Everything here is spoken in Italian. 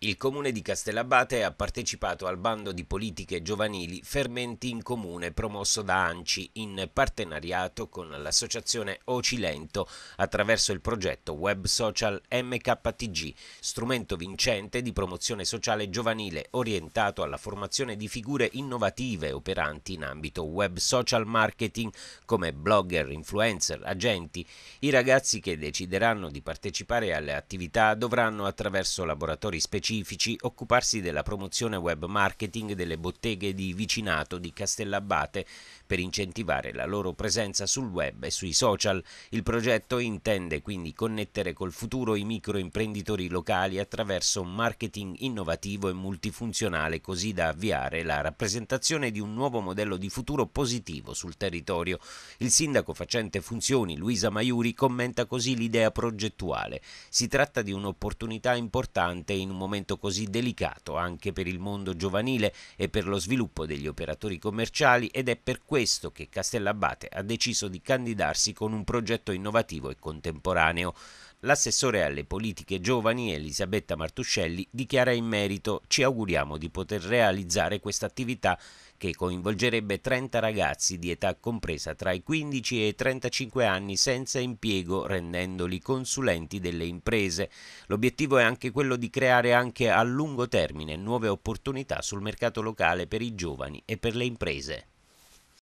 Il comune di Castellabate ha partecipato al bando di politiche giovanili Fermenti in Comune promosso da ANCI in partenariato con l'associazione Ocilento attraverso il progetto web social MKTG, strumento vincente di promozione sociale giovanile orientato alla formazione di figure innovative operanti in ambito web social marketing come blogger, influencer, agenti. I ragazzi che decideranno di partecipare alle attività dovranno attraverso laboratori speciali specifici, occuparsi della promozione web marketing delle botteghe di vicinato di Castellabate per incentivare la loro presenza sul web e sui social. Il progetto intende quindi connettere col futuro i microimprenditori locali attraverso un marketing innovativo e multifunzionale così da avviare la rappresentazione di un nuovo modello di futuro positivo sul territorio. Il sindaco facente funzioni Luisa Maiuri commenta così l'idea progettuale. Si tratta di un'opportunità importante in un momento momento così delicato anche per il mondo giovanile e per lo sviluppo degli operatori commerciali ed è per questo che Castellabate ha deciso di candidarsi con un progetto innovativo e contemporaneo. L'assessore alle politiche giovani Elisabetta Martuscelli dichiara in merito ci auguriamo di poter realizzare questa attività che coinvolgerebbe 30 ragazzi di età compresa tra i 15 e i 35 anni senza impiego rendendoli consulenti delle imprese. L'obiettivo è anche quello di creare anche a lungo termine nuove opportunità sul mercato locale per i giovani e per le imprese.